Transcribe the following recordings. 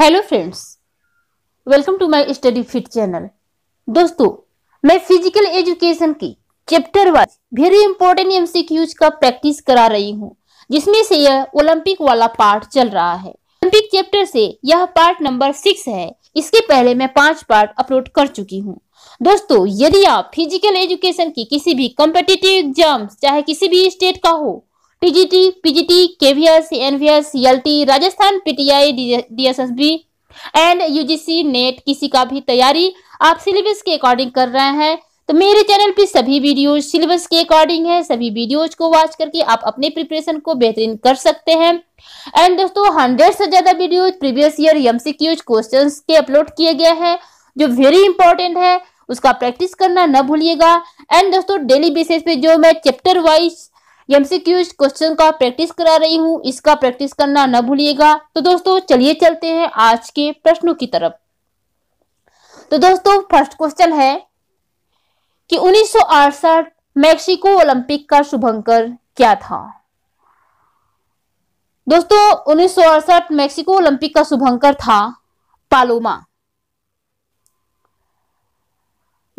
hello friends welcome to my study fit channel दोस्तों मैं physical education की chapter wise very important MCQs का practice करा रही हूं जिसमें से यह ओलंपिक वाला पार्ट चल रहा है ओलंपिक चैप्टर से यह पार्ट नंबर सिक्स है इसके पहले मैं पांच पार्ट अपलोड कर चुकी हूँ दोस्तों यदि आप फिजिकल एजुकेशन की किसी भी कॉम्पिटिटिव एग्जाम चाहे किसी भी स्टेट का हो TGT PGT KVS NVS LT Rajasthan PTI DSSB and UGC net किसी का भी तैयारी आप सिलेबस के अकॉर्डिंग कर रहे हैं तो मेरे चैनल पे सभी वीडियोज सिलेबस के अकॉर्डिंग है सभी वीडियोज को वॉच करके आप अपने प्रिपरेशन को बेहतरीन कर सकते हैं एंड दोस्तों हंड्रेड से ज्यादा videos previous year MCQs question के अपलोड किए गए हैं जो वेरी इंपॉर्टेंट है उसका प्रैक्टिस करना न भूलिएगा एंड दोस्तों डेली बेसिस पे जो मैं चैप्टर वाइज एमसीक्यू क्वेश्चन का प्रैक्टिस करा रही हूँ इसका प्रैक्टिस करना न भूलिएगा तो दोस्तों चलिए चलते हैं आज के प्रश्नों की तरफ तो दोस्तों फर्स्ट क्वेश्चन है कि उन्नीस मैक्सिको ओलंपिक का शुभंकर क्या था दोस्तों उन्नीस मैक्सिको ओलंपिक का शुभंकर था पालोमा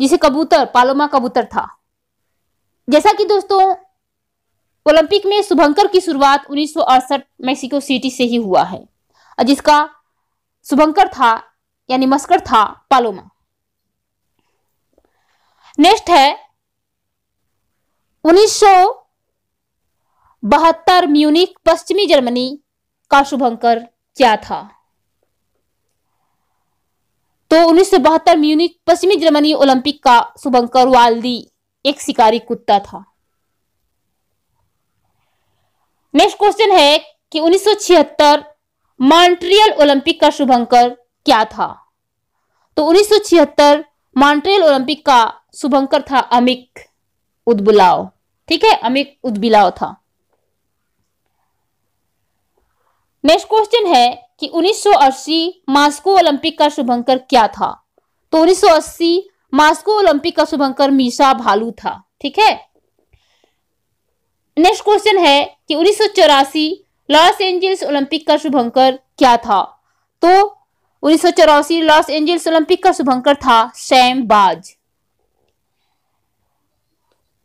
जिसे कबूतर पालोमा कबूतर था जैसा कि दोस्तों ओलंपिक में शुभंकर की शुरुआत उन्नीस मेक्सिको सिटी से ही हुआ है जिसका शुभंकर था यानी मस्कर था पालोमा नेक्स्ट है उन्नीस बहत्तर म्यूनिक पश्चिमी जर्मनी का शुभंकर क्या था तो उन्नीस म्यूनिक पश्चिमी जर्मनी ओलंपिक का शुभंकर वाल्दी एक शिकारी कुत्ता था नेक्स्ट क्वेश्चन है कि 1976 मॉन्ट्रियल ओलंपिक का शुभंकर क्या था तो 1976 मॉन्ट्रियल ओलंपिक का शुभंकर था अमिक उदबुलाव ठीक है अमिक उदबिलाव था नेक्स्ट क्वेश्चन है कि 1980 मास्को ओलंपिक का शुभंकर क्या था तो 1980 मास्को ओलंपिक का शुभंकर मीसा भालू था ठीक है नेक्स्ट क्वेश्चन है कि उन्नीस लॉस एंजल्स ओलंपिक का शुभंकर क्या था तो उन्नीस लॉस एंजल्स ओलंपिक का शुभंकर था सैम बाज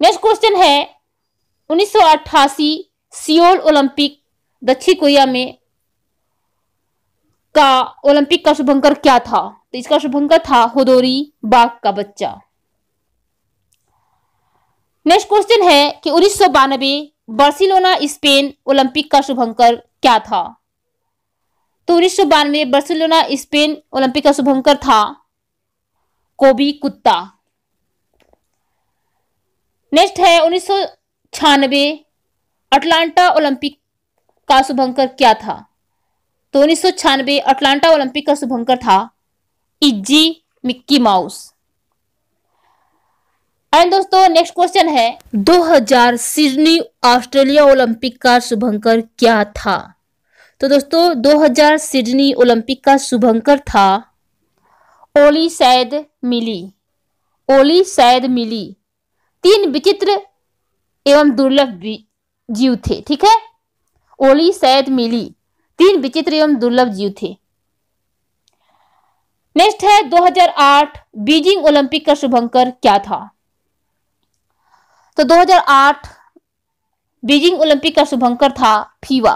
नेक्स्ट क्वेश्चन है 1988 सियोल ओलंपिक दक्षिण कोरिया में का ओलंपिक का शुभंकर क्या था तो इसका शुभंकर था होदोरी बाग का बच्चा नेक्स्ट क्वेश्चन है कि उन्नीस बार्सिलोना स्पेन ओलंपिक का शुभंकर क्या था तो उन्नीस बार्सिलोना स्पेन ओलंपिक का शुभंकर था कोबी कुत्ता नेक्स्ट है उन्नीस अटलांटा ओलंपिक का शुभंकर क्या था तो उन्नीस अटलांटा ओलंपिक का शुभंकर था इज्जी मिक्की माउस एंड दोस्तों नेक्स्ट क्वेश्चन है 2000 सिडनी ऑस्ट्रेलिया ओलंपिक का शुभंकर क्या था तो दोस्तों 2000 सिडनी ओलंपिक का शुभंकर था ओली सैद मिली ओली सैद मिली तीन विचित्र एवं दुर्लभ जीव थे ठीक है ओली सैद मिली तीन विचित्र एवं दुर्लभ जीव थे नेक्स्ट है 2008 बीजिंग ओलंपिक का शुभंकर क्या था तो 2008 बीजिंग ओलंपिक का शुभंकर था फीवा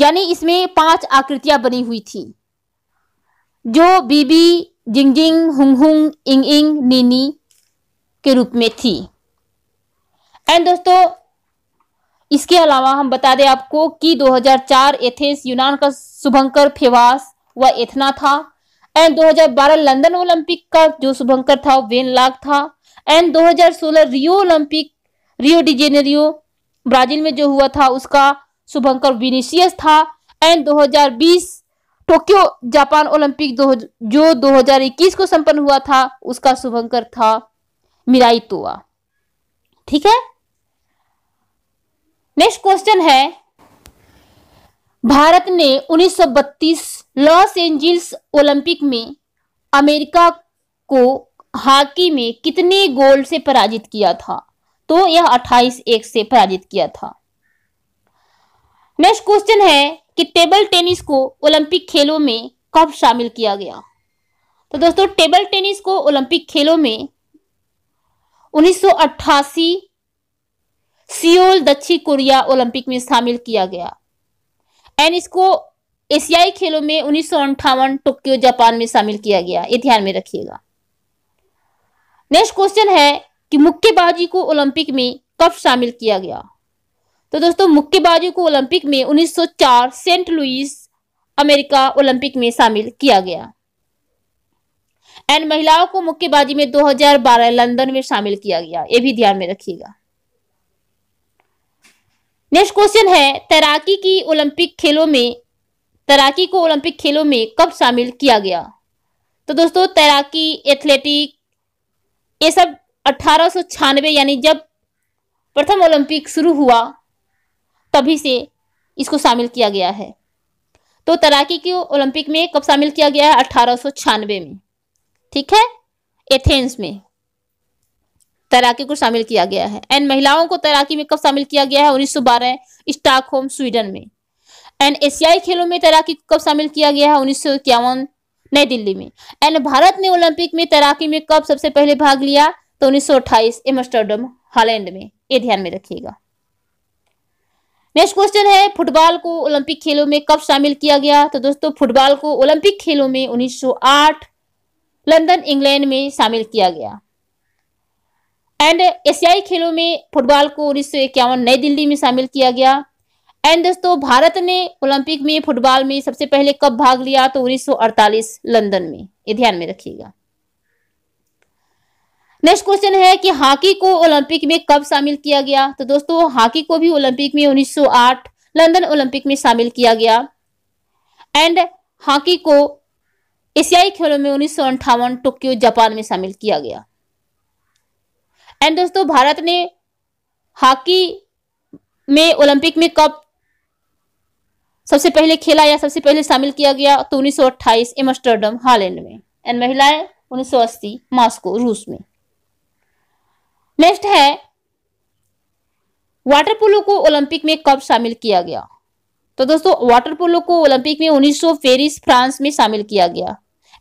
यानी इसमें पांच आकृतियां बनी हुई थी जो बीबी जिंग जिंग हुंग हुंग इंग इंग नीनी के रूप में थी एंड दोस्तों इसके अलावा हम बता दें आपको कि 2004 एथेंस यूनान का शुभंकर फेवास व एथना था एंड 2012 लंदन ओलंपिक का जो शुभंकर था वेन लाग था and 2016 Rio Olympic Rio Janeiro Brazil में जो हुआ था उसका शुभंकर विनीशियस था एंड 2020 टोक्यो जापान ओलंपिक दो जो 2021 को संपन्न हुआ था उसका शुभंकर था मिराई तोआ ठीक है नेक्स्ट क्वेश्चन है भारत ने 1932 लॉस एंजल्स ओलंपिक में अमेरिका को हॉकी में कितने गोल से पराजित किया था तो यह 28 एक से पराजित किया था नेक्स्ट क्वेश्चन है कि टेबल टेनिस को ओलंपिक खेलों में कब शामिल किया गया तो दोस्तों टेबल टेनिस को ओलंपिक खेलों में 1988 सियोल दक्षिण कोरिया ओलंपिक में शामिल किया गया एंड इसको एशियाई खेलों में उन्नीस टोक्यो जापान में शामिल किया गया ये ध्यान में रखिएगा नेक्स्ट क्वेश्चन है कि मुक्केबाजी को ओलंपिक में कब शामिल किया गया तो दोस्तों मुक्केबाजी को ओलंपिक में 1904 सेंट लुइस अमेरिका ओलंपिक में शामिल किया गया एंड महिलाओं को मुक्केबाजी में 2012 लंदन में शामिल किया गया ये भी ध्यान में रखिएगा नेक्स्ट क्वेश्चन है तैराकी की ओलंपिक खेलों में तैराकी को ओलंपिक खेलों में कब शामिल किया गया तो दोस्तों तैराकी एथलेटिक ये सब अठारह यानी जब प्रथम ओलंपिक शुरू हुआ तभी से इसको शामिल किया गया है तो तैराकी को ओलंपिक में कब शामिल किया गया है अठारह में ठीक है एथेंस में तैराकी को शामिल किया गया है एंड महिलाओं को तैराकी में कब शामिल किया गया है 1912 स्टॉकहोम स्वीडन में एंड एशियाई खेलों में तैराकी को कब शामिल किया गया है उन्नीस नई दिल्ली में एंड भारत ने ओलंपिक में तैराकी में कब सबसे पहले भाग लिया तो उन्नीस सौ अट्ठाईस एमस्टर्डम हॉलैंड में ये ध्यान में रखिएगा नेक्स्ट क्वेश्चन है फुटबॉल को ओलंपिक खेलों में कब शामिल किया गया तो दोस्तों फुटबॉल को ओलंपिक खेलों में 1908 लंदन इंग्लैंड में शामिल किया गया एंड एशियाई खेलों में फुटबॉल को उन्नीस नई दिल्ली में शामिल किया गया एंड दोस्तों भारत ने ओलंपिक में फुटबॉल में सबसे पहले कब भाग लिया तो 1948 लंदन में ये ध्यान में रखिएगा नेक्स्ट क्वेश्चन है कि हॉकी को ओलंपिक में कब शामिल किया गया तो दोस्तों हॉकी को भी ओलंपिक में 1908 लंदन ओलंपिक में शामिल किया गया एंड हॉकी को एशियाई खेलों में उन्नीस टोक्यो जापान में शामिल किया गया एंड दोस्तों भारत ने हॉकी में ओलंपिक में कब सबसे पहले खेला या सबसे पहले शामिल किया गया तो 1928 एमस्टरडम हॉलैंड में एंड महिलाएं अस्सी मॉस्को रूस में नेक्स्ट है वाटर पोलो को ओलंपिक में कब शामिल किया गया तो दोस्तों वाटर पोलो को ओलंपिक में 1900 पेरिस फ्रांस में शामिल किया गया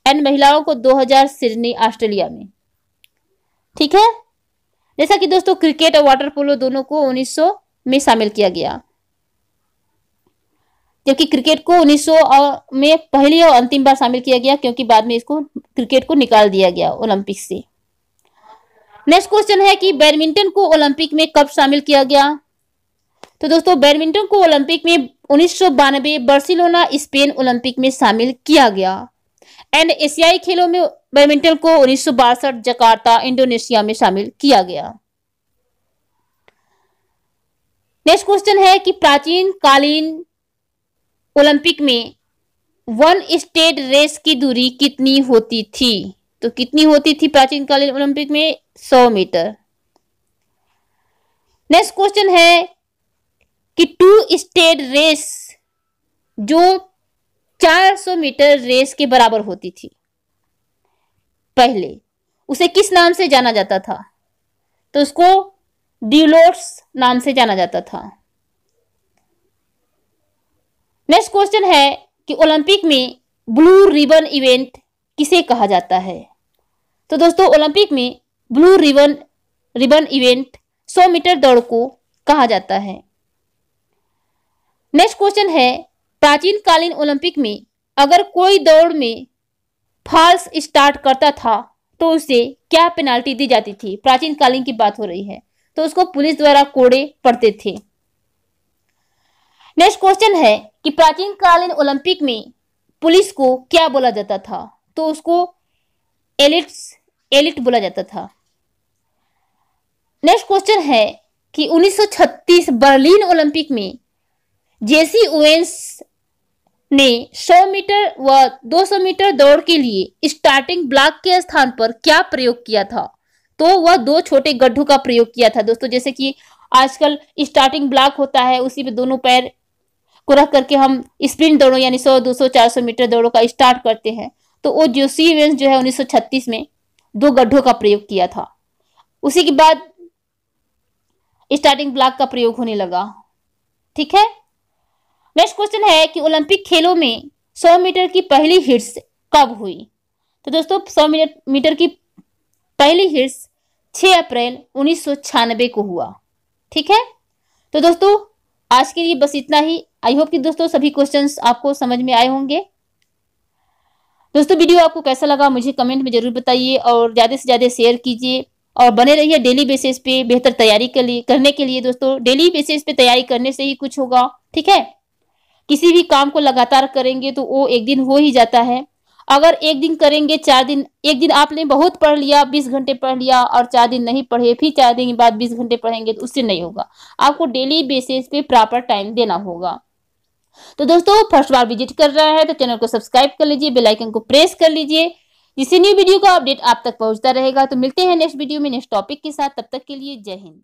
एंड महिलाओं को 2000 सिडनी ऑस्ट्रेलिया में ठीक है जैसा कि दोस्तों क्रिकेट और वाटर पोलो दोनों को 1900 में शामिल किया गया जबकि क्रिकेट को 1900 में पहली और अंतिम बार शामिल किया गया क्योंकि बाद में इसको क्रिकेट को निकाल दिया गया ओलंपिक से नेक्स्ट क्वेश्चन है कि बैडमिंटन को ओलंपिक में कब शामिल किया गया तो दोस्तों बैडमिंटन को ओलंपिक में उन्नीस बार्सिलोना स्पेन ओलंपिक में शामिल किया गया एंड एशियाई खेलों में बैडमिंटन को उन्नीस जकार्ता इंडोनेशिया में शामिल किया गया नेक्स्ट क्वेश्चन है कि प्राचीन कालीन ओलंपिक में वन स्टेट रेस की दूरी कितनी होती थी तो कितनी होती थी प्राचीन कालीन ओलंपिक में सौ मीटर नेक्स्ट क्वेश्चन है कि टू स्टेट रेस जो 400 मीटर रेस के बराबर होती थी पहले उसे किस नाम से जाना जाता था तो उसको ड्यूलोट्स नाम से जाना जाता था नेक्स्ट क्वेश्चन है कि ओलंपिक में ब्लू रिबन इवेंट किसे कहा जाता है तो दोस्तों ओलंपिक में blue ribbon ribbon event 100 metre दौड़ को कहा जाता है नेक्स्ट क्वेश्चन है प्राचीन कालीन ओलंपिक में अगर कोई दौड़ में फॉल्स स्टार्ट करता था तो उसे क्या पेनाल्टी दी जाती थी प्राचीन कालीन की बात हो रही है तो उसको पुलिस द्वारा कोड़े पड़ते थे नेक्स्ट क्वेश्चन है कि प्राचीन कालीन ओलंपिक में पुलिस को क्या बोला जाता था तो उसको एलिट्स एलिट बोला जाता था नेक्स्ट क्वेश्चन है कि 1936 बर्लिन ओलंपिक में जेसी ओवेंस ने 100 मीटर व 200 मीटर दौड़ के लिए स्टार्टिंग ब्लॉक के स्थान पर क्या प्रयोग किया था तो वह दो छोटे गड्ढों का प्रयोग किया था दोस्तों जैसे कि आजकल स्टार्टिंग ब्लॉक होता है उसी पे दोनों पैर को रख करके हम स्प्रिंट दौड़ों यानी 100, 200, 400 मीटर दौड़ों का स्टार्ट करते हैं तो वो जोशी इवेंट्स जो है 1936 में दो गड्ढों का प्रयोग किया था उसी के बाद स्टार्टिंग ब्लॉक का प्रयोग होने लगा ठीक है नेक्स्ट क्वेश्चन है कि ओलंपिक खेलों में 100 मीटर की पहली हिट्स कब हुई तो दोस्तों सौ मीटर की पहली हिट्स छह अप्रैल उन्नीस को हुआ ठीक है तो दोस्तों आज के लिए बस इतना ही आई होप कि दोस्तों सभी क्वेश्चंस आपको समझ में आए होंगे दोस्तों वीडियो आपको कैसा लगा मुझे कमेंट में जरूर बताइए और ज़्यादा से ज़्यादा शेयर कीजिए और बने रहिए डेली बेसिस पे बेहतर तैयारी के लिए करने के लिए दोस्तों डेली बेसिस पे तैयारी करने से ही कुछ होगा ठीक है किसी भी काम को लगातार करेंगे तो वो एक दिन हो ही जाता है अगर एक दिन करेंगे चार दिन एक दिन आपने बहुत पढ़ लिया बीस घंटे पढ़ लिया और चार दिन नहीं पढ़े फिर चार दिन के बाद बीस घंटे पढ़ेंगे तो उससे नहीं होगा आपको डेली बेसिस पे प्रॉपर टाइम देना होगा तो दोस्तों फर्स्ट बार विजिट कर रहा है तो चैनल को सब्सक्राइब कर लीजिए बेलाइकन को प्रेस कर लीजिए जिससे न्यू वीडियो का अपडेट आप तक पहुंचता रहेगा तो मिलते हैं नेक्स्ट वीडियो में नेक्स्ट टॉपिक के साथ तब तक के लिए जय हिंद